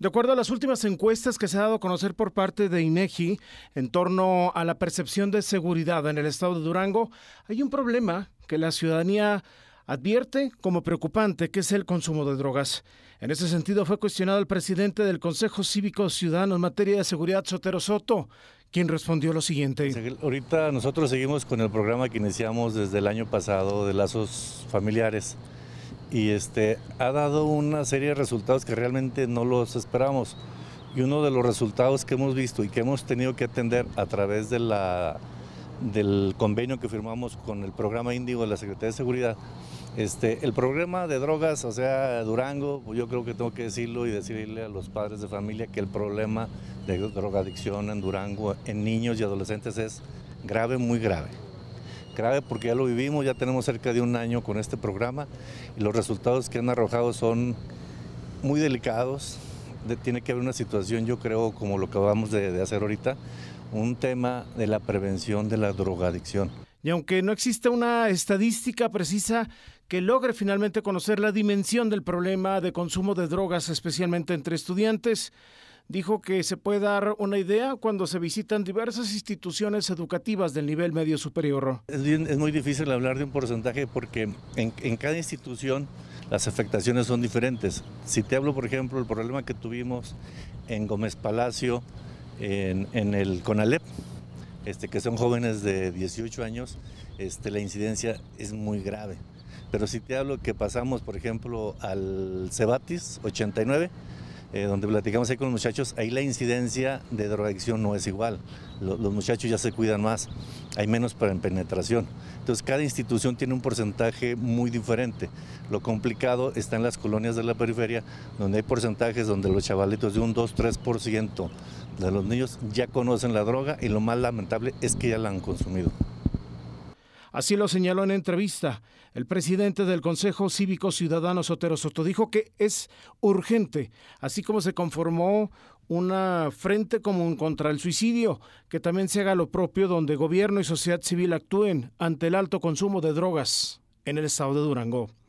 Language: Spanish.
De acuerdo a las últimas encuestas que se ha dado a conocer por parte de INEGI en torno a la percepción de seguridad en el estado de Durango, hay un problema que la ciudadanía advierte como preocupante, que es el consumo de drogas. En ese sentido fue cuestionado el presidente del Consejo Cívico Ciudadano en materia de seguridad, Sotero Soto, quien respondió lo siguiente. Ahorita nosotros seguimos con el programa que iniciamos desde el año pasado de lazos familiares y este, ha dado una serie de resultados que realmente no los esperamos. Y uno de los resultados que hemos visto y que hemos tenido que atender a través de la, del convenio que firmamos con el programa Índigo de la Secretaría de Seguridad, este, el programa de drogas, o sea, Durango, yo creo que tengo que decirlo y decirle a los padres de familia que el problema de drogadicción en Durango en niños y adolescentes es grave, muy grave grave porque ya lo vivimos, ya tenemos cerca de un año con este programa y los resultados que han arrojado son muy delicados. tiene que haber una situación, yo creo, como lo acabamos de, de hacer ahorita, un tema de la prevención de la drogadicción. Y aunque no existe una estadística precisa que logre finalmente conocer la dimensión del problema de consumo de drogas, especialmente entre estudiantes, dijo que se puede dar una idea cuando se visitan diversas instituciones educativas del nivel medio superior. Es, muy difícil hablar de un porcentaje porque en, cada institución las afectaciones son diferentes. Si te hablo, por ejemplo, el problema que tuvimos en Gómez Palacio, en, el CONALEP, este, que son jóvenes de 18 años, este, la incidencia es muy grave. Pero si te hablo que pasamos, por ejemplo, al Cebatis 89, eh, donde platicamos ahí con los muchachos, ahí la incidencia de drogadicción no es igual. Los, muchachos ya se cuidan más, hay menos para penetración. Entonces cada institución tiene un porcentaje muy diferente. Lo complicado está en las colonias de la periferia, donde hay porcentajes donde los chavalitos de un 2-3% de los niños ya conocen la droga y lo más lamentable es que ya la han consumido. Así lo señaló en entrevista el presidente del Consejo Cívico Ciudadano Sotero Soto. Dijo que es urgente, así como se conformó una frente común contra el suicidio, que también se haga lo propio donde gobierno y sociedad civil actúen ante el alto consumo de drogas en el estado de Durango.